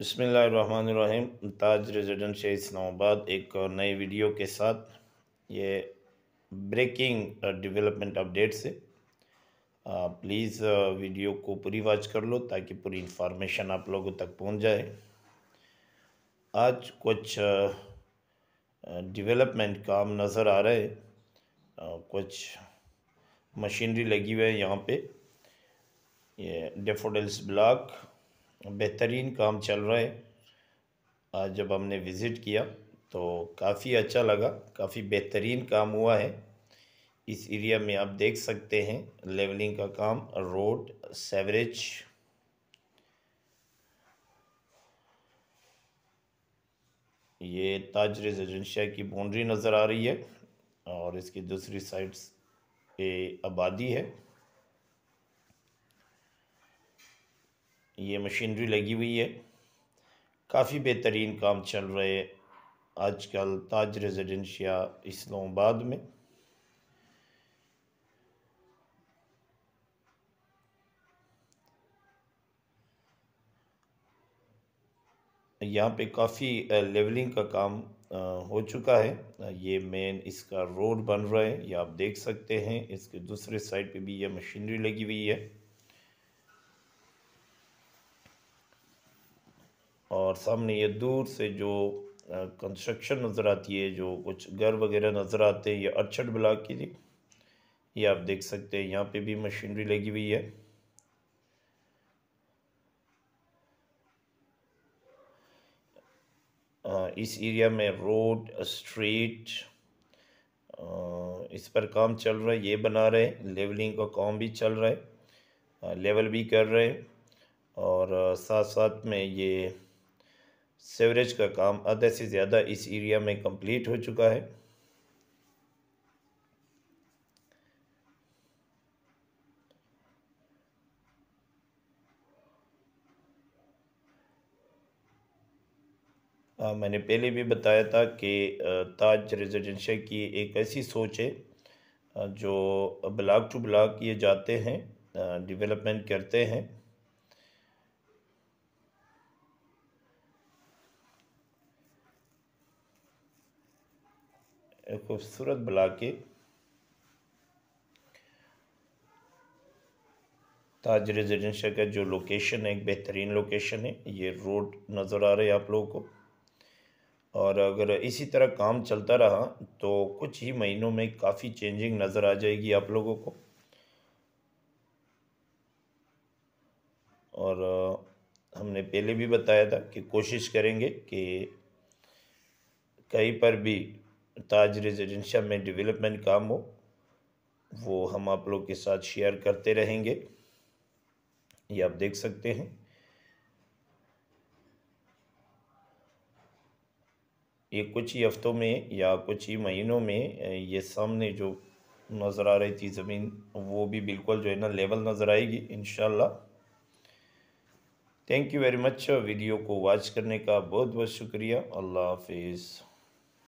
बसमीम ताज रेजिडेंशिया इस्लामाबाद एक नए वीडियो के साथ ये ब्रेकिंग डेवलपमेंट अपडेट से प्लीज़ uh, uh, वीडियो को पूरी वॉच कर लो ताकि पूरी इन्फॉर्मेशन आप लोगों तक पहुंच जाए आज कुछ डेवलपमेंट uh, काम नज़र आ रहे हैं कुछ मशीनरी लगी हुई है यहाँ पे ये डेफोडल्स ब्लॉक बेहतरीन काम चल रहा है आज जब हमने विज़िट किया तो काफ़ी अच्छा लगा काफ़ी बेहतरीन काम हुआ है इस एरिया में आप देख सकते हैं लेवलिंग का काम रोड सेवरेज ये ताज रेजिडेंशिया की बाउंड्री नज़र आ रही है और इसकी दूसरी साइड्स पे आबादी है ये मशीनरी लगी हुई है काफ़ी बेहतरीन काम चल रहे आजकल ताज रेजिडेंशिया इस्लामाबाद में यहाँ पे काफ़ी लेवलिंग का काम हो चुका है ये मेन इसका रोड बन रहा है ये आप देख सकते हैं इसके दूसरे साइड पे भी ये मशीनरी लगी हुई है और सामने ये दूर से जो कंस्ट्रक्शन नज़र आती है जो कुछ घर वगैरह नज़र आते हैं ये अड़छठ ब्लॉक की थी ये आप देख सकते हैं यहाँ पे भी मशीनरी लगी हुई है इस एरिया में रोड स्ट्रीट इस पर काम चल रहा है ये बना रहे हैं लेवलिंग का काम भी चल रहा है लेवल भी कर रहे हैं और साथ साथ में ये सेवरेज का काम आधा से ज़्यादा इस एरिया में कंप्लीट हो चुका है आ, मैंने पहले भी बताया था कि ताज रेजिडेंशियल की एक ऐसी सोच है जो ब्लाक टू ब्लाक ये जाते हैं डेवलपमेंट करते हैं एक खूबसूरत ब्लॉक के ताज रेजिडेंशियल का जो लोकेशन है एक बेहतरीन लोकेशन है ये रोड नज़र आ रहे है आप लोगों को और अगर इसी तरह काम चलता रहा तो कुछ ही महीनों में काफ़ी चेंजिंग नज़र आ जाएगी आप लोगों को और हमने पहले भी बताया था कि कोशिश करेंगे कि कहीं पर भी ताज रेजिडेंशिया में डेवलपमेंट काम हो वो हम आप लोग के साथ शेयर करते रहेंगे ये आप देख सकते हैं ये कुछ ही हफ्तों में या कुछ ही महीनों में ये सामने जो नज़र आ रही थी ज़मीन वो भी बिल्कुल जो है ना लेवल नज़र आएगी इन thank you very much video को वॉच करने का बहुत बहुत शुक्रिया अल्लाह हाफिज़